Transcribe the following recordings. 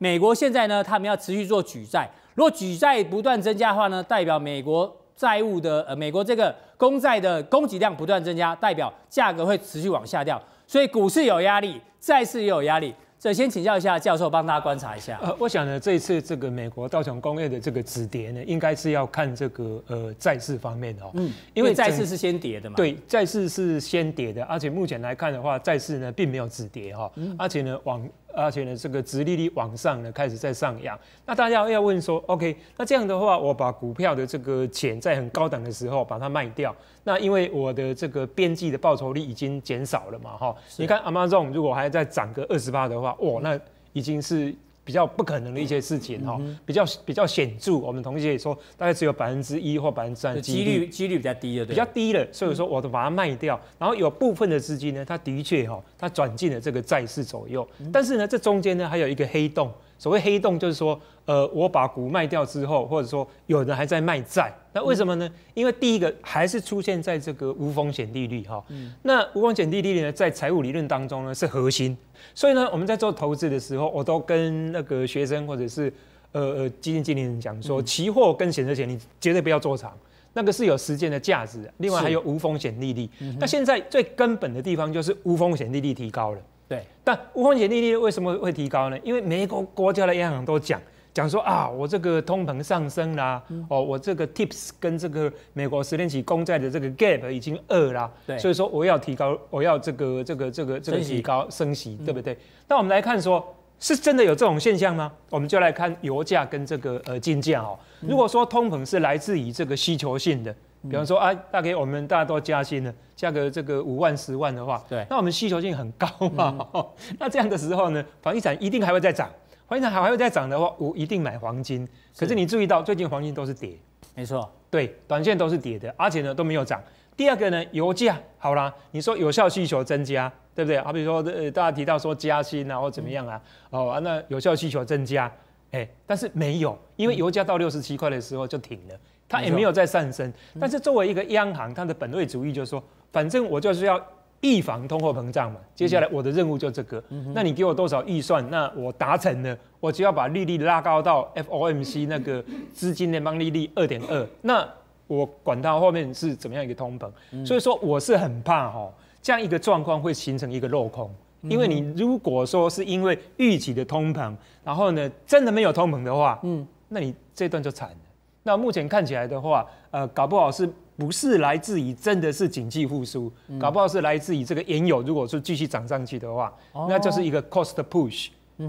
美国现在呢，他们要持续做举债，如果举债不断增加的话呢，代表美国债务的呃，美国这个公债的供给量不断增加，代表价格会持续往下掉，所以股市有压力，债市也有压力。这先请教一下教授，帮大家观察一下。我想呢，这一次这个美国道琼工业的这个止跌呢，应该是要看这个呃债市方面的哦，嗯，因为债市是先跌的嘛。对，债市是先跌的，而且目前来看的话，债市呢并没有止跌哈，而且呢往。而且呢，这个直立率往上呢开始在上扬。那大家要问说，OK，那这样的话，我把股票的这个钱在很高档的时候把它卖掉，那因为我的这个边际的报酬率已经减少了嘛，哈。你看 Amazon 如果还再涨个二十八的话，哇，那已经是。比较不可能的一些事情哈，比较比较显著。我们同学也说，大概只有百分之一或百分之三几率，几率比较低了，比较低了。所以说，我都把它卖掉。然后有部分的资金呢，它的确哈，它转进了这个债市左右。但是呢，这中间呢，还有一个黑洞。所谓黑洞，就是说。呃，我把股卖掉之后，或者说有人还在卖债，那为什么呢？因为第一个还是出现在这个无风险利率哈。嗯。那无风险利率呢，在财务理论当中呢是核心，所以呢，我们在做投资的时候，我都跟那个学生或者是呃呃基金经理人讲说，期货跟选择权你绝对不要做长，那个是有时间的价值。另外还有无风险利率。嗯。那现在最根本的地方就是无风险利率提高了。对。但无风险利率为什么会提高呢？因为每一个国家的央行都讲。讲说啊，我这个通膨上升啦，哦，我这个 TIPS 跟这个美国十年期公债的这个 gap 已经二啦，所以说我要提高，我要这个这个这个这个提高升息，对不对？那我们来看说，是真的有这种现象吗？我们就来看油价跟这个呃金价哦。如果说通膨是来自于这个需求性的，比方说啊，大概我们大家都加薪了，价格这个五万十万的话，对，那我们需求性很高嘛，那这样的时候呢，房地产一定还会再涨。黄金还还会再涨的话，我一定买黄金。可是你注意到最近黄金都是跌，没错，对，短线都是跌的，而且呢都没有涨。第二个呢，油价好啦，你说有效需求增加，对不对？好比说呃，大家提到说加薪啊或怎么样啊，哦，那有效需求增加，哎，但是没有，因为油价到六十七块的时候就停了，它也没有再上升。但是作为一个央行，它的本位主义就是说，反正我就是要。预防通货膨胀嘛，接下来我的任务就这个。那你给我多少预算？那我达成了，我就要把利率拉高到 FOMC 那个资金联邦利率二点二。那我管它后面是怎么样一个通膨，所以说我是很怕哈这样一个状况会形成一个落空。因为你如果说是因为预期的通膨，然后呢真的没有通膨的话，嗯，那你这段就惨了。那目前看起来的话，呃，搞不好是。不是来自于真的是景济复苏，搞不好是来自于这个原油，如果是继续涨上去的话，那就是一个 cost push，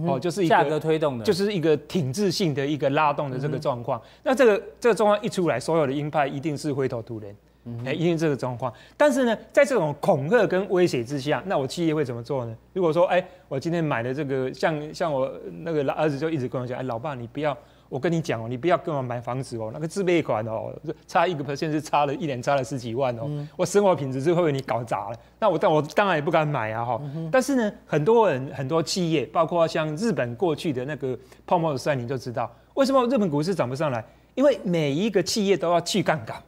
哦，就是一个价格推动的，就是一个挺制性的一个拉动的这个状况。那这个这个状况一出来，所有的鹰派一定是灰头土脸，哎，一定这个状况。但是呢，在这种恐吓跟威胁之下，那我企业会怎么做呢？如果说，哎，我今天买的这个，像像我那个儿子就一直跟我讲，哎，老爸，你不要。我跟你讲哦，你不要跟我买房子哦，那个自备款哦，差一个 percent 是差了一年差了十几万哦，我生活品质是会被你搞砸了。那我但我当然也不敢买啊哈。但是呢，很多人很多企业，包括像日本过去的那个泡沫时代，你就知道为什么日本股市涨不上来，因为每一个企业都要去杠杆，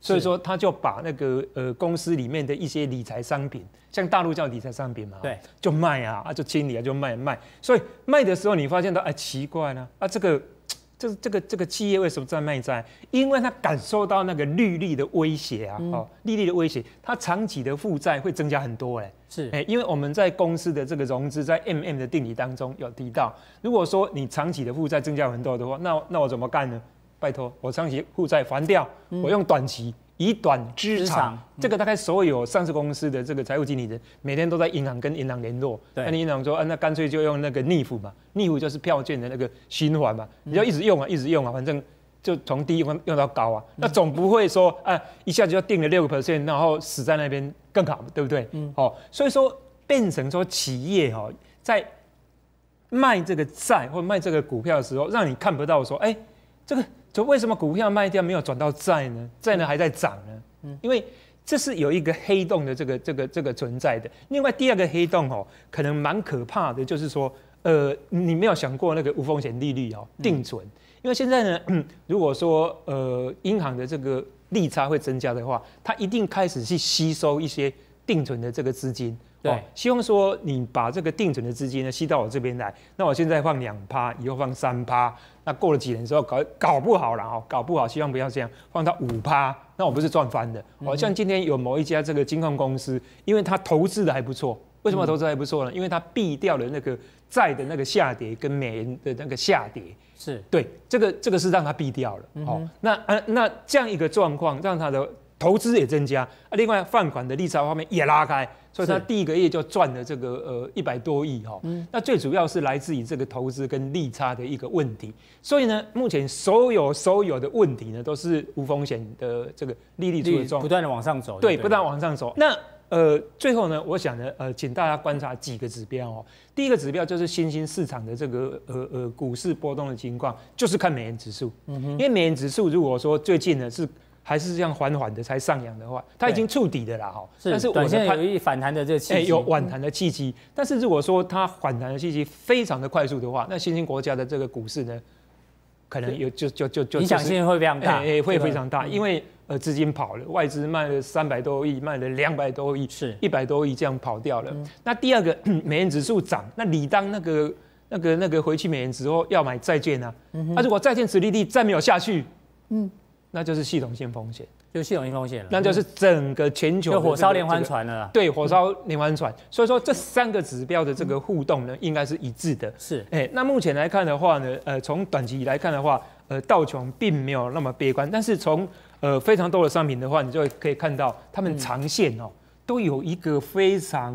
所以说他就把那个呃公司里面的一些理财商品，像大陆叫理财商品嘛，对，就卖啊啊就清理啊就卖卖，所以卖的时候你发现到哎奇怪呢啊这个。这这个这个企业为什么在卖债？因为他感受到那个利率的威胁啊！哦，利率的威胁，他长期的负债会增加很多嘞。是，哎，因为我们在公司的这个融资，在 MM 的定理当中有提到，如果说你长期的负债增加很多的话，那那我怎么干呢？拜托，我长期负债还掉，我用短期。以短知长，这个大概所有上市公司的这个财务经理人每天都在银行跟银行联络。那你银行说，啊，那干脆就用那个逆付嘛，逆付就是票券的那个循环嘛，你要一直用啊，一直用啊，反正就从低用用到高啊，那总不会说，啊，一下就定了六个 percent，然后死在那边更好，对不对？嗯。好，所以说变成说企业哈，在卖这个债或卖这个股票的时候，让你看不到说，哎。这个，就为什么股票卖掉没有转到债呢？债呢还在涨呢，因为这是有一个黑洞的这个这个这个存在的。另外第二个黑洞哦，可能蛮可怕的，就是说，呃，你没有想过那个无风险利率哦，定存。因为现在呢，如果说呃，银行的这个利差会增加的话，它一定开始去吸收一些定存的这个资金。对，希望说你把这个定存的资金呢吸到我这边来，那我现在放两趴，以后放三趴，那过了几年之后搞搞不好，了哦，搞不好希望不要这样，放到五趴，那我不是赚翻的。好、像今天有某一家这个金控公司，因为它投资的还不错，为什么投资还不错呢？因为它避掉了那个债的那个下跌跟美元的那个下跌，是对，这个这个是让它避掉了。哦，那那这样一个状况让它的。投资也增加啊，另外放款的利差方面也拉开，所以它第一个月就赚了这个呃一百多亿哈。嗯，那最主要是来自于这个投资跟利差的一个问题。所以呢，目前所有所有的问题呢，都是无风险的这个利率不断的往上走，对，不断往上走。那呃，最后呢，我想呢，呃，请大家观察几个指标哦。第一个指标就是新兴市场的这个呃呃股市波动的情况，就是看美元指数。嗯哼，因为美元指数如果说最近呢是。还是这样缓缓的才上扬的话，它已经触底的啦，哈。但是。我现在有一反弹的这个契机，有反弹的契机。但是如果说它反弹的契机非常的快速的话，那新兴国家的这个股市呢，可能有就就就就影响性会非常大，诶会非常大，因为呃资金跑了，外资卖了三百多亿，卖了两百多亿，是一百多亿这样跑掉了。那第二个美元指数涨，那理当那个那个那个回去美元之后要买债券啊，那如果债券收利率再没有下去，嗯。那就是系统性风险，就系统性风险了。那就是整个全球火烧连环船了。对，火烧连环船。所以说这三个指标的这个互动呢，应该是一致的。是，哎，那目前来看的话呢，呃，从短期来看的话，呃，道琼并没有那么悲观。但是从呃非常多的商品的话，你就可以看到，他们长线哦，都有一个非常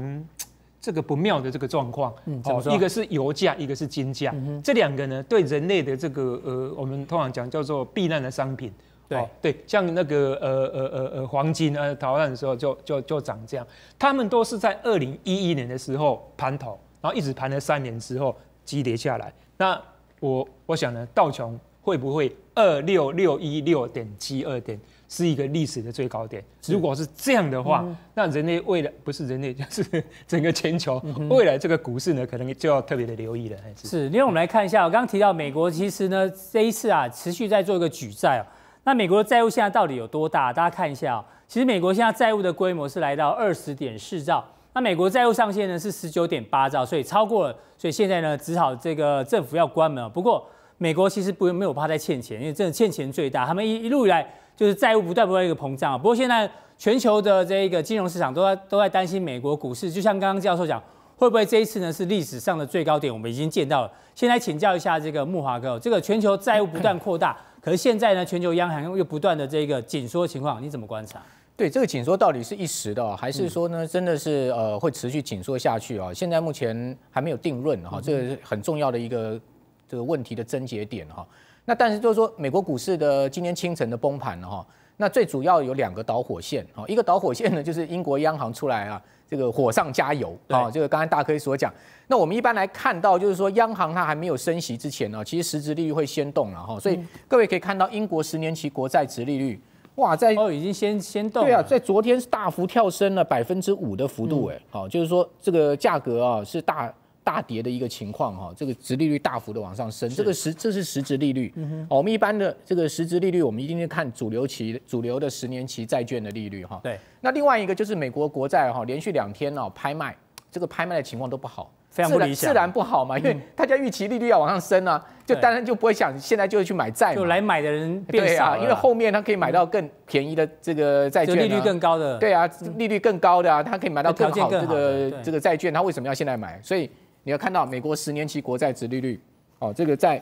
这个不妙的这个状况。嗯，一个是油价，一个是金价，这两个呢，对人类的这个呃，我们通常讲叫做避难的商品。对对，像那个呃呃呃呃黄金啊，逃难的时候就就就涨这样，他们都是在二零一一年的时候盘头，然后一直盘了三年之后急跌下来。那我我想呢，道琼会不会二六六一六点七二点是一个历史的最高点？如果是这样的话，那人类未来不是人类 就是整个全球 未来这个股市呢，可能就要特别的留意了。是，另外我们来看一下，我刚刚提到美国其实呢这一次啊，持续在做一个举债啊。那美国的债务现在到底有多大？大家看一下哦。其实美国现在债务的规模是来到二十点四兆，那美国债务上限呢是十九点八兆，所以超过了，所以现在呢只好这个政府要关门啊。不过美国其实不用没有怕再欠钱，因为真的欠钱最大，他们一一路以来就是债务不断不断一个膨胀啊。不过现在全球的这个金融市场都在都在担心美国股市，就像刚刚教授讲，会不会这一次呢是历史上的最高点？我们已经见到了。先来请教一下这个木华哥，这个全球债务不断扩大。可是现在呢，全球央行又不断的这个紧缩情况，你怎么观察？对这个紧缩到底是一时的，还是说呢，真的是呃会持续紧缩下去啊？现在目前还没有定论哈，这是很重要的一个这个问题的症结点哈。那但是就是说，美国股市的今天清晨的崩盘了哈。那最主要有两个导火线啊，一个导火线呢就是英国央行出来啊，这个火上加油啊，就是刚才大科所讲。那我们一般来看到，就是说央行它还没有升息之前呢，其实实质利率会先动了哈。所以各位可以看到，英国十年期国债殖利率哇，在已经先先动了。对啊，在昨天是大幅跳升了百分之五的幅度哎，好，就是说这个价格啊是大。大跌的一个情况哈，这个值利率大幅的往上升，这个实这是实值利率。我们一般的这个实值利率，我们一定是看主流期、主流的十年期债券的利率哈。对。那另外一个就是美国国债哈，连续两天呢拍卖，这个拍卖的情况都不好，非常不理想，自然不好嘛，因为大家预期利率要往上升啊，就当然就不会想现在就去买债，就来买的人变少，因为后面他可以买到更便宜的这个债券，利率更高的，对啊，利率更高的啊，他可以买到更好的这个这个债券，他为什么要现在买？所以。你要看到美国十年期国债殖利率，哦，这个在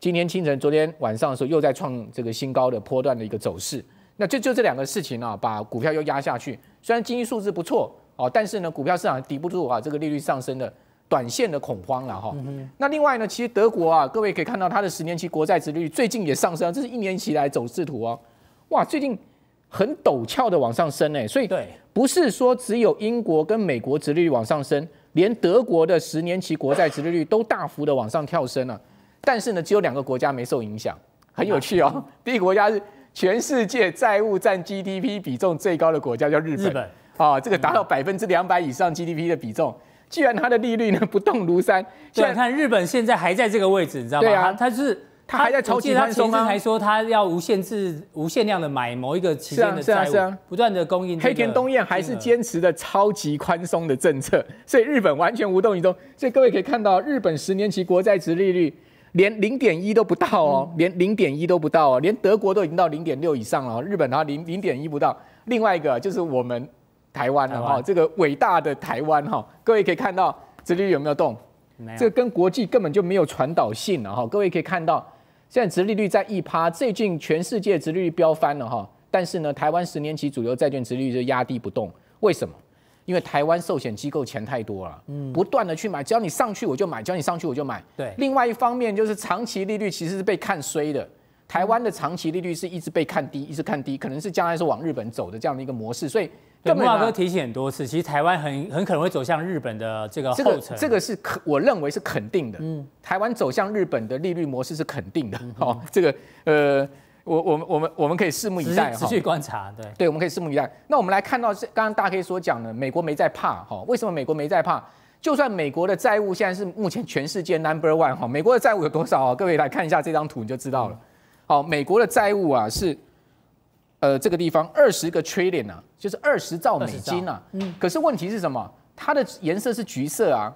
今天清晨、昨天晚上的时候又在创这个新高的坡段的一个走势。那就就这两个事情啊，把股票又压下去。虽然经济数字不错，哦，但是呢，股票市场抵不住啊这个利率上升的短线的恐慌了哈。那另外呢，其实德国啊，各位可以看到它的十年期国债殖利率最近也上升，这是一年期来走势图哦。哇，最近很陡峭的往上升哎，所以对，不是说只有英国跟美国殖利率往上升。连德国的十年期国债殖利率都大幅的往上跳升了，但是呢，只有两个国家没受影响，很有趣哦。第一个国家是全世界债务占 GDP 比重最高的国家，叫日本。日本啊，这个达到百分之两百以上 GDP 的比重，既然它的利率呢不动如山，现在看日本现在还在这个位置，你知道吗？对啊，它是。他还在超级宽松吗？还说他要无限制、无限量的买某一个企业的债务，是啊，是啊，不断的供应。黑田东彦还是坚持的超级宽松的政策，所以日本完全无动于衷。所以各位可以看到，日本十年期国债殖利率连零点一都不到哦，连零点一都不到哦，连德国都已经到零点六以上了，日本然后零零点一不到。另外一个就是我们台湾了哈，这个伟大的台湾哈，各位可以看到殖利率有没有动？这跟国际根本就没有传导性了哈，各位可以看到。现在殖利率在一趴，最近全世界殖利率飙翻了哈，但是呢，台湾十年期主流债券殖利率就压低不动，为什么？因为台湾寿险机构钱太多了，嗯，不断的去买，只要你上去我就买，只要你上去我就买。对，另外一方面就是长期利率其实是被看衰的。台湾的长期利率是一直被看低，一直看低，可能是将来是往日本走的这样的一个模式，所以，对，我刚刚提醒很多次，其实台湾很很可能会走向日本的这个后尘，这个是可我认为是肯定的，嗯，台湾走向日本的利率模式是肯定的，好，这个，呃，我我们我们我们可以拭目以待，持续观察，对，对，我们可以拭目以待。那我们来看到是刚刚大家可以所讲的，美国没在怕，哈，为什么美国没在怕？就算美国的债务现在是目前全世界 number one，哈，美国的债务有多少？各位来看一下这张图，你就知道了。好，美国的债务啊是，呃，这个地方二十个 trillion 啊，就是二十兆美金啊。嗯。可是问题是什么？它的颜色是橘色啊。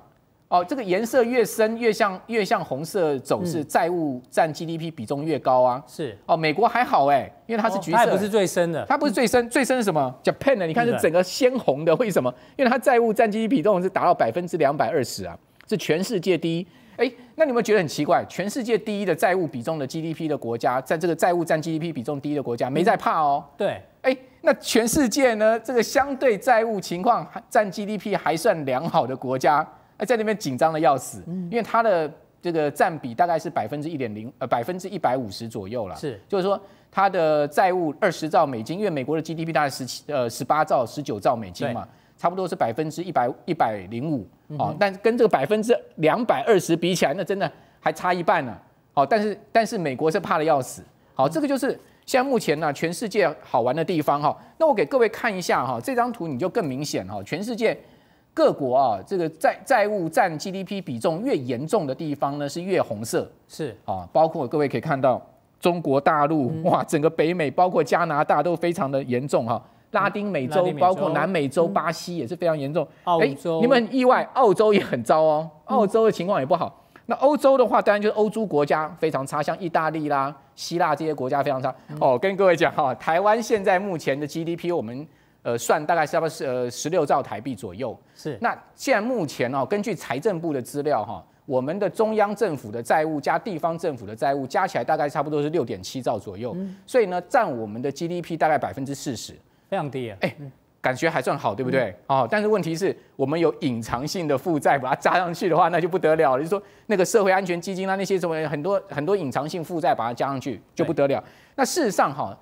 哦，这个颜色越深越像越像红色走势，债务占 GDP 比重越高啊。是。哦，美国还好哎，因为它是橘色。它不是最深的。它不是最深，最深是什么？Japan 的，你看是整个鲜红的，为什么？因为它债务占 GDP 比重是达到百分之两百二十啊，是全世界第一。哎。那你们觉得很奇怪，全世界第一的债务比重的 GDP 的国家，在这个债务占 GDP 比重低的国家没在怕哦。对，哎，那全世界呢，这个相对债务情况占 GDP 还算良好的国家，哎，在那边紧张的要死，因为它的这个占比大概是百分之一点零，呃，百分之一百五十左右了。是，就是说它的债务二十兆美金，因为美国的 GDP 大概十七呃十八兆十九兆美金嘛。差不多是百分之一百一百零五啊，但跟这个百分之两百二十比起来，那真的还差一半呢。哦，但是但是美国是怕的要死。好，这个就是像目前呢，全世界好玩的地方哈。那我给各位看一下哈，这张图你就更明显哈。全世界各国啊，这个债债务占 GDP 比重越严重的地方呢，是越红色是啊。包括各位可以看到，中国大陆哇，整个北美包括加拿大都非常的严重哈。拉丁美洲包括南美洲，巴西也是非常严重。澳洲，你们意外，澳洲也很糟哦。澳洲的情况也不好。那欧洲的话，当然就是欧洲国家非常差，像意大利啦、希腊这些国家非常差。哦，跟各位讲哈，台湾现在目前的 GDP，我们呃算大概差不多是呃十六兆台币左右。是。那现在目前哦，根据财政部的资料哈，我们的中央政府的债务加地方政府的债务加起来大概差不多是六点七兆左右，所以呢，占我们的 GDP 大概百分之四十。量低哎，感觉还算好，对不对？哦，但是问题是我们有隐藏性的负债，把它加上去的话，那就不得了了。就是说，那个社会安全基金啊，那些什么很多很多隐藏性负债，把它加上去就不得了。那事实上哈，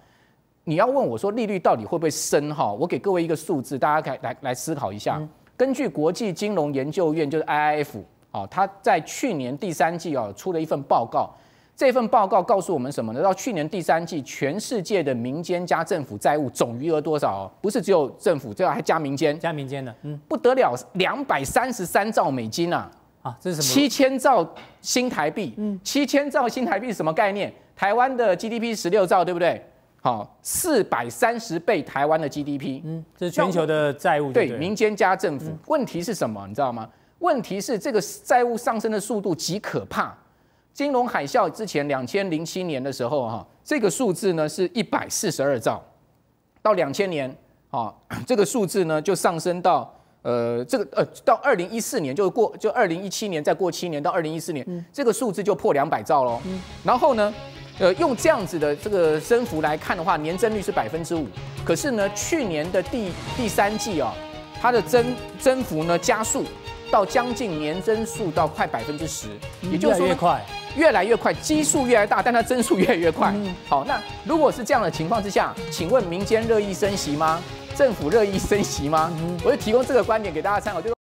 你要问我说利率到底会不会升哈？我给各位一个数字，大家可来来思考一下。根据国际金融研究院，就是 IIF 啊，他在去年第三季啊出了一份报告。这份报告告诉我们什么呢？到去年第三季，全世界的民间加政府债务总余额多少？不是只有政府，最后还加民间，加民间的，嗯，不得了，两百三十三兆美金呐！啊，这是什么？七千兆新台币，嗯，七千兆新台币是什么概念？台湾的 GDP 十六兆，对不对？好，四百三十倍台湾的 GDP，嗯，这是全球的债务，对，民间加政府。问题是什么？你知道吗？问题是这个债务上升的速度极可怕。金融海啸之前，两千零七年的时候，哈，这个数字呢是一百四十二兆，到两千年，啊，这个数字呢就上升到，呃，这个呃，到二零一四年，就过，就二零一七年再过七年，到二零一四年，这个数字就破两百兆喽。然后呢，呃，用这样子的这个增幅来看的话，年增率是百分之五。可是呢，去年的第第三季啊，它的增增幅呢加速。到将近年增速到快百分之十，也就是说，越来越快，基数越来越大，但它增速越来越快。好，那如果是这样的情况之下，请问民间乐意升息吗？政府乐意升息吗？我就提供这个观点给大家参考。就